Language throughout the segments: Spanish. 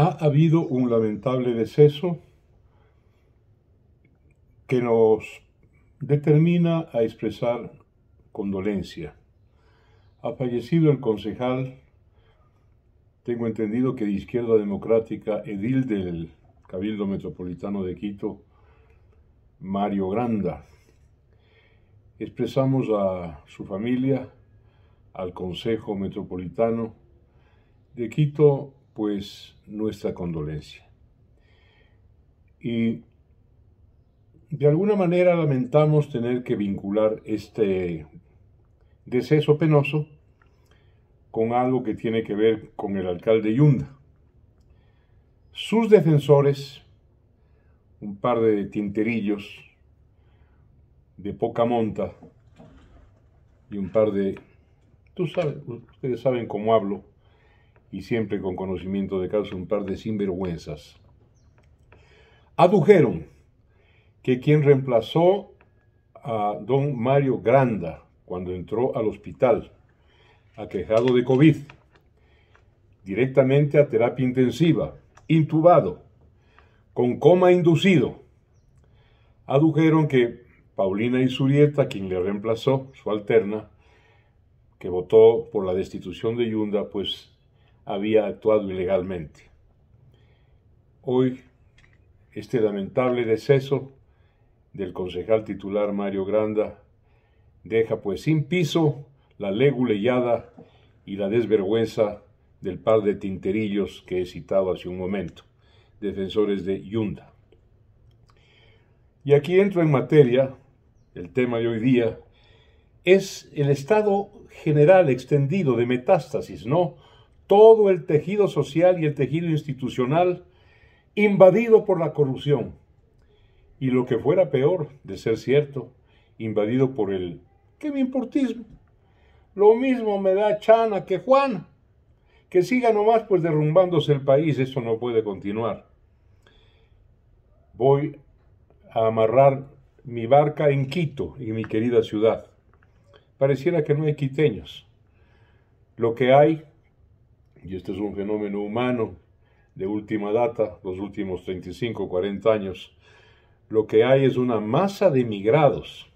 ha habido un lamentable deceso que nos determina a expresar condolencia. Ha fallecido el concejal, tengo entendido que de Izquierda Democrática, edil del Cabildo Metropolitano de Quito, Mario Granda. Expresamos a su familia, al Consejo Metropolitano de Quito, pues nuestra condolencia. Y de alguna manera lamentamos tener que vincular este deceso penoso con algo que tiene que ver con el alcalde Yunda. Sus defensores, un par de tinterillos de poca monta y un par de... Tú ustedes saben cómo hablo y siempre con conocimiento de causa un par de sinvergüenzas. Adujeron que quien reemplazó a don Mario Granda cuando entró al hospital, aquejado de COVID, directamente a terapia intensiva, intubado, con coma inducido. Adujeron que Paulina Isurieta, quien le reemplazó, su alterna, que votó por la destitución de Yunda, pues había actuado ilegalmente. Hoy, este lamentable deceso del concejal titular Mario Granda deja pues sin piso la leguleyada y la desvergüenza del par de tinterillos que he citado hace un momento, defensores de Yunda. Y aquí entro en materia, el tema de hoy día es el estado general extendido de metástasis, ¿no? todo el tejido social y el tejido institucional invadido por la corrupción. Y lo que fuera peor, de ser cierto, invadido por el ¿qué me importismo? Lo mismo me da Chana que Juan. Que siga nomás pues derrumbándose el país, eso no puede continuar. Voy a amarrar mi barca en Quito, y mi querida ciudad. Pareciera que no hay quiteños. Lo que hay y este es un fenómeno humano de última data, los últimos 35, 40 años, lo que hay es una masa de emigrados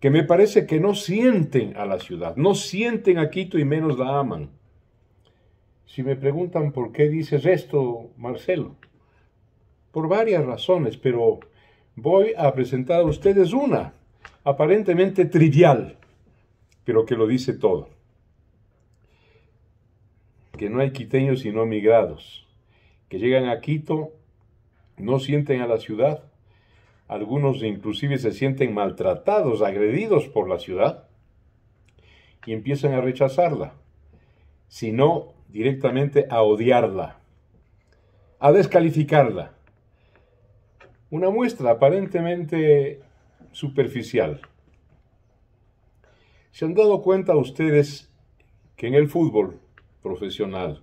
que me parece que no sienten a la ciudad, no sienten a Quito y menos la aman. Si me preguntan por qué dices esto, Marcelo, por varias razones, pero voy a presentar a ustedes una, aparentemente trivial, pero que lo dice todo que no hay quiteños sino migrados, que llegan a Quito, no sienten a la ciudad, algunos inclusive se sienten maltratados, agredidos por la ciudad, y empiezan a rechazarla, sino directamente a odiarla, a descalificarla. Una muestra aparentemente superficial. ¿Se han dado cuenta ustedes que en el fútbol profesional.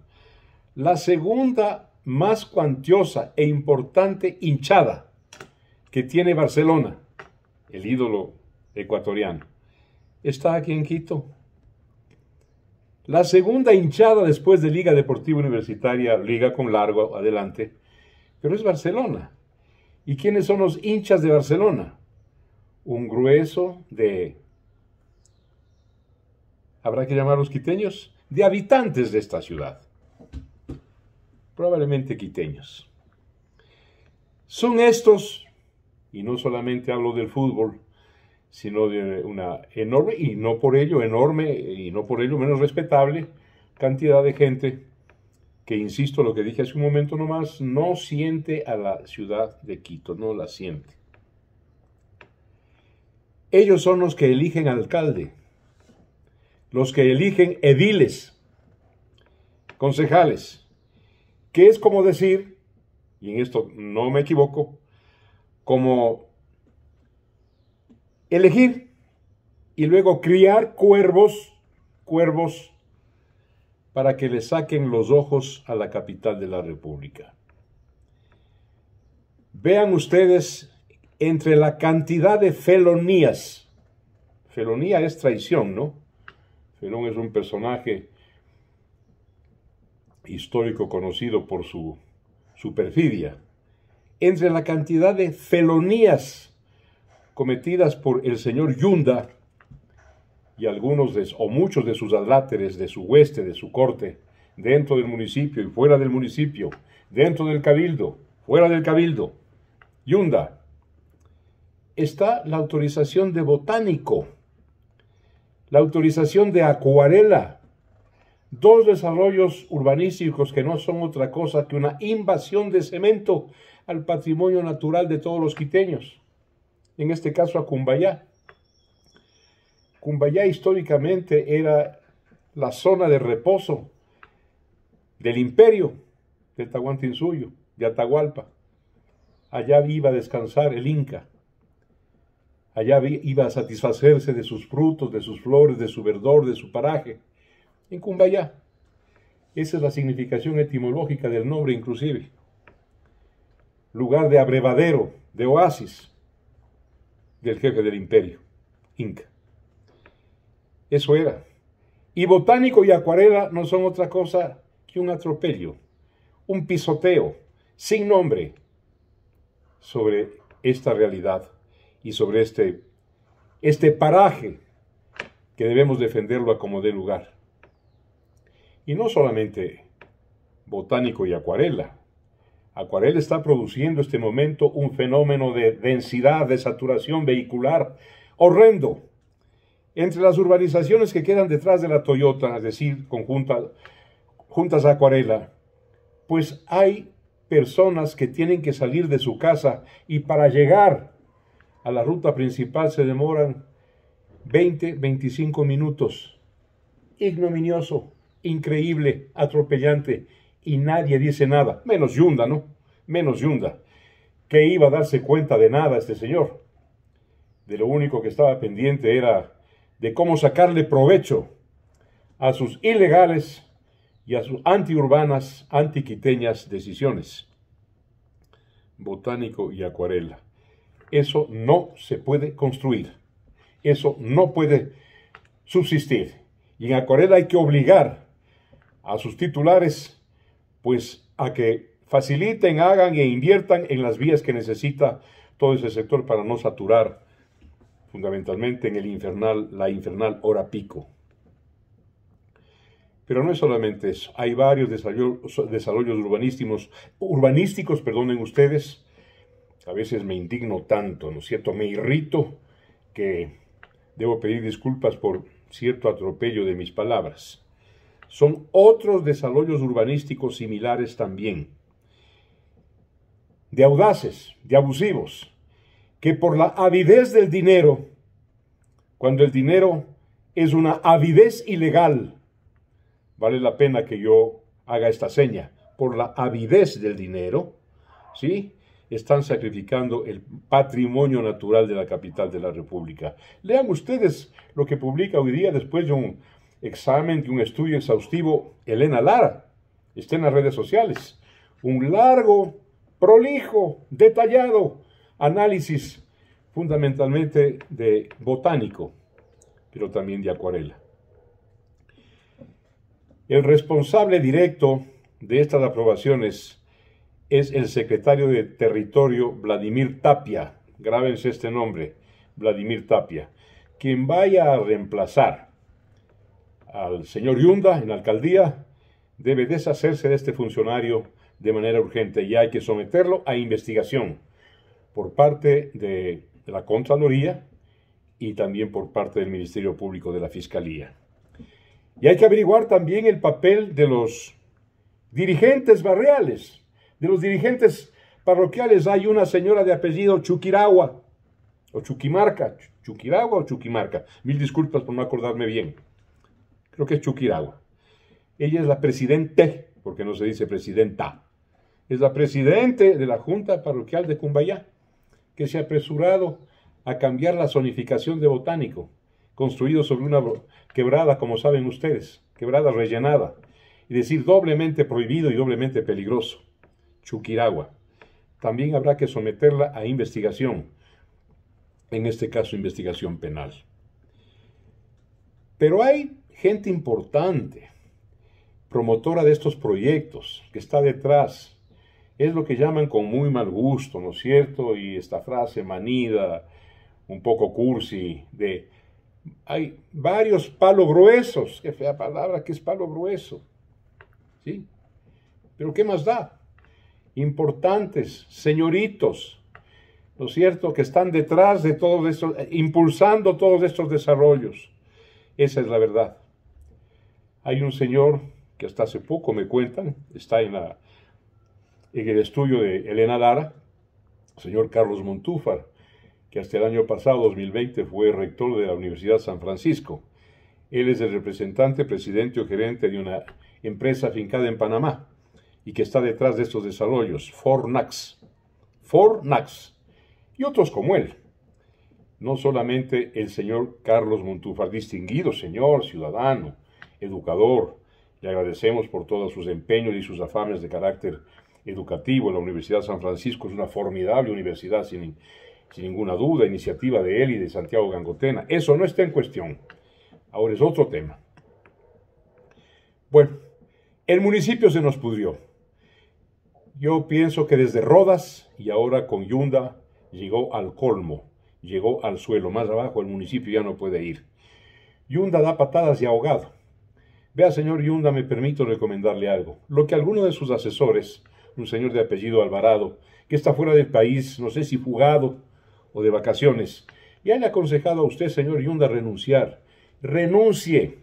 La segunda más cuantiosa e importante hinchada que tiene Barcelona, el ídolo ecuatoriano, está aquí en Quito. La segunda hinchada después de Liga Deportiva Universitaria, Liga con largo adelante, pero es Barcelona. ¿Y quiénes son los hinchas de Barcelona? Un grueso de habrá que llamarlos quiteños, de habitantes de esta ciudad. Probablemente quiteños. Son estos, y no solamente hablo del fútbol, sino de una enorme, y no por ello enorme, y no por ello menos respetable, cantidad de gente que, insisto, lo que dije hace un momento nomás, no siente a la ciudad de Quito, no la siente. Ellos son los que eligen alcalde los que eligen ediles, concejales, que es como decir, y en esto no me equivoco, como elegir y luego criar cuervos, cuervos, para que le saquen los ojos a la capital de la República. Vean ustedes entre la cantidad de felonías, felonía es traición, ¿no? Perón es un personaje histórico conocido por su, su perfidia. Entre la cantidad de felonías cometidas por el señor Yunda y algunos de, o muchos de sus adláteres, de su hueste, de su corte, dentro del municipio y fuera del municipio, dentro del cabildo, fuera del cabildo, Yunda, está la autorización de botánico la autorización de Acuarela, dos desarrollos urbanísticos que no son otra cosa que una invasión de cemento al patrimonio natural de todos los quiteños, en este caso a Cumbayá. Cumbayá históricamente era la zona de reposo del imperio de Tahuantinsuyo, de Atahualpa. Allá iba a descansar el Inca. Allá iba a satisfacerse de sus frutos, de sus flores, de su verdor, de su paraje. En Cumbayá. Esa es la significación etimológica del nombre inclusive. Lugar de abrevadero, de oasis del jefe del imperio, Inca. Eso era. Y botánico y acuarela no son otra cosa que un atropello, un pisoteo, sin nombre, sobre esta realidad y sobre este, este paraje que debemos defenderlo a como dé lugar. Y no solamente botánico y acuarela. Acuarela está produciendo este momento un fenómeno de densidad, de saturación vehicular horrendo. Entre las urbanizaciones que quedan detrás de la Toyota, es decir, juntas a acuarela, pues hay personas que tienen que salir de su casa y para llegar a la ruta principal se demoran 20, 25 minutos. Ignominioso, increíble, atropellante, y nadie dice nada, menos Yunda, ¿no? Menos Yunda, que iba a darse cuenta de nada este señor. De lo único que estaba pendiente era de cómo sacarle provecho a sus ilegales y a sus antiurbanas, antiquiteñas decisiones. Botánico y acuarela eso no se puede construir. Eso no puede subsistir. Y en Acuarela hay que obligar a sus titulares, pues, a que faciliten, hagan e inviertan en las vías que necesita todo ese sector para no saturar fundamentalmente en el infernal, la infernal hora pico. Pero no es solamente eso, hay varios desarrollos urbanísticos, urbanísticos, perdonen ustedes, a veces me indigno tanto, ¿no es cierto? Me irrito que debo pedir disculpas por cierto atropello de mis palabras. Son otros desarrollos urbanísticos similares también, de audaces, de abusivos, que por la avidez del dinero, cuando el dinero es una avidez ilegal, vale la pena que yo haga esta seña, por la avidez del dinero, ¿sí? están sacrificando el patrimonio natural de la capital de la República. Lean ustedes lo que publica hoy día después de un examen, y un estudio exhaustivo, Elena Lara. Está en las redes sociales. Un largo, prolijo, detallado análisis fundamentalmente de botánico, pero también de acuarela. El responsable directo de estas aprobaciones es el secretario de Territorio Vladimir Tapia, grábense este nombre, Vladimir Tapia, quien vaya a reemplazar al señor Yunda en la alcaldía, debe deshacerse de este funcionario de manera urgente y hay que someterlo a investigación por parte de la Contraloría y también por parte del Ministerio Público de la Fiscalía. Y hay que averiguar también el papel de los dirigentes barriales, de los dirigentes parroquiales hay una señora de apellido Chuquiragua, o Chuquimarca, Chuquiragua o Chuquimarca. Mil disculpas por no acordarme bien. Creo que es Chuquiragua. Ella es la presidente, porque no se dice presidenta, es la presidente de la Junta Parroquial de Cumbayá, que se ha apresurado a cambiar la zonificación de botánico, construido sobre una quebrada, como saben ustedes, quebrada rellenada, y decir doblemente prohibido y doblemente peligroso. Chuquiragua. También habrá que someterla a investigación, en este caso investigación penal. Pero hay gente importante, promotora de estos proyectos, que está detrás. Es lo que llaman con muy mal gusto, ¿no es cierto? Y esta frase manida, un poco cursi, de hay varios palos gruesos, qué fea palabra que es palo grueso, ¿sí? Pero ¿qué más da? importantes, señoritos, ¿no es cierto?, que están detrás de todos estos, eh, impulsando todos estos desarrollos. Esa es la verdad. Hay un señor que hasta hace poco me cuentan, está en, la, en el estudio de Elena Lara, señor Carlos Montúfar, que hasta el año pasado, 2020, fue rector de la Universidad San Francisco. Él es el representante, presidente o gerente de una empresa fincada en Panamá y que está detrás de estos desarrollos, Fornax. Fornax y otros como él. No solamente el señor Carlos Montúfar, distinguido señor, ciudadano, educador, le agradecemos por todos sus empeños y sus afames de carácter educativo. La Universidad de San Francisco es una formidable universidad, sin, sin ninguna duda, iniciativa de él y de Santiago Gangotena. Eso no está en cuestión. Ahora es otro tema. Bueno, el municipio se nos pudrió. Yo pienso que desde Rodas y ahora con Yunda llegó al colmo, llegó al suelo. Más abajo el municipio ya no puede ir. Yunda da patadas de ahogado. Vea, señor Yunda, me permito recomendarle algo. Lo que alguno de sus asesores, un señor de apellido Alvarado, que está fuera del país, no sé si fugado o de vacaciones, ya le ha aconsejado a usted, señor Yunda, renunciar. Renuncie,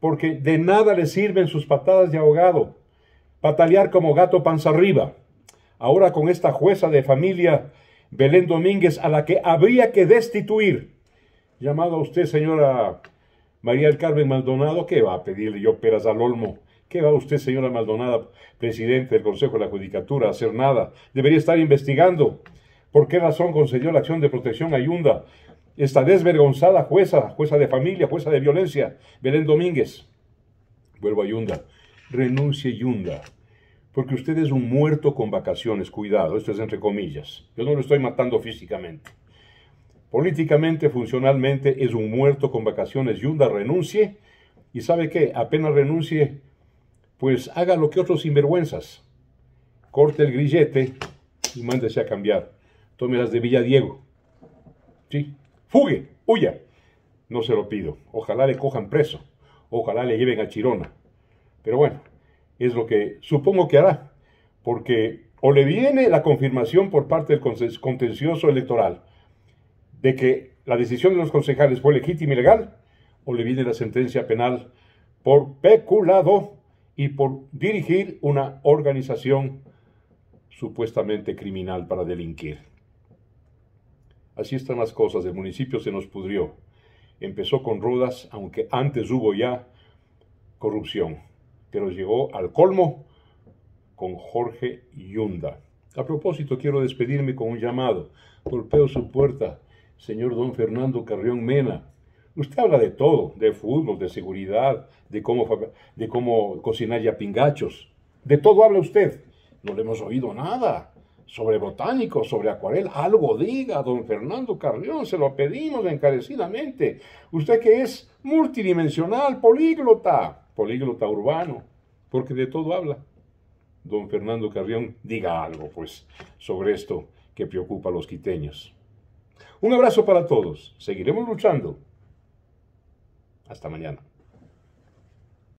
porque de nada le sirven sus patadas de ahogado patalear como gato panza arriba. Ahora con esta jueza de familia, Belén Domínguez, a la que habría que destituir. Llamado a usted, señora María del Carmen Maldonado, ¿qué va a pedirle yo peras al olmo? ¿Qué va usted, señora Maldonada, presidente del Consejo de la Judicatura, a hacer nada? Debería estar investigando. ¿Por qué razón concedió la acción de protección a Yunda esta desvergonzada jueza, jueza de familia, jueza de violencia, Belén Domínguez? Vuelvo a Ayunda renuncie Yunda porque usted es un muerto con vacaciones, cuidado, esto es entre comillas, yo no lo estoy matando físicamente. Políticamente, funcionalmente, es un muerto con vacaciones, yunda, renuncie, y sabe qué, apenas renuncie, pues haga lo que otros sinvergüenzas, corte el grillete y mándese a cambiar, tome las de Diego, ¿sí? Fugue, huya, no se lo pido, ojalá le cojan preso, ojalá le lleven a Chirona. Pero bueno, es lo que supongo que hará, porque o le viene la confirmación por parte del contencioso electoral de que la decisión de los concejales fue legítima y legal, o le viene la sentencia penal por peculado y por dirigir una organización supuestamente criminal para delinquir. Así están las cosas, el municipio se nos pudrió. Empezó con rodas, aunque antes hubo ya corrupción pero llegó al colmo con Jorge Yunda. A propósito, quiero despedirme con un llamado. Golpeo su puerta, señor don Fernando Carrión Mena. Usted habla de todo, de fútbol, de seguridad, de cómo, de cómo cocinar ya pingachos. De todo habla usted. No le hemos oído nada sobre botánico, sobre acuarel, algo diga, don Fernando Carrión, se lo pedimos encarecidamente. Usted que es multidimensional, políglota políglota urbano, porque de todo habla. Don Fernando Carrión, diga algo, pues, sobre esto que preocupa a los quiteños. Un abrazo para todos. Seguiremos luchando. Hasta mañana.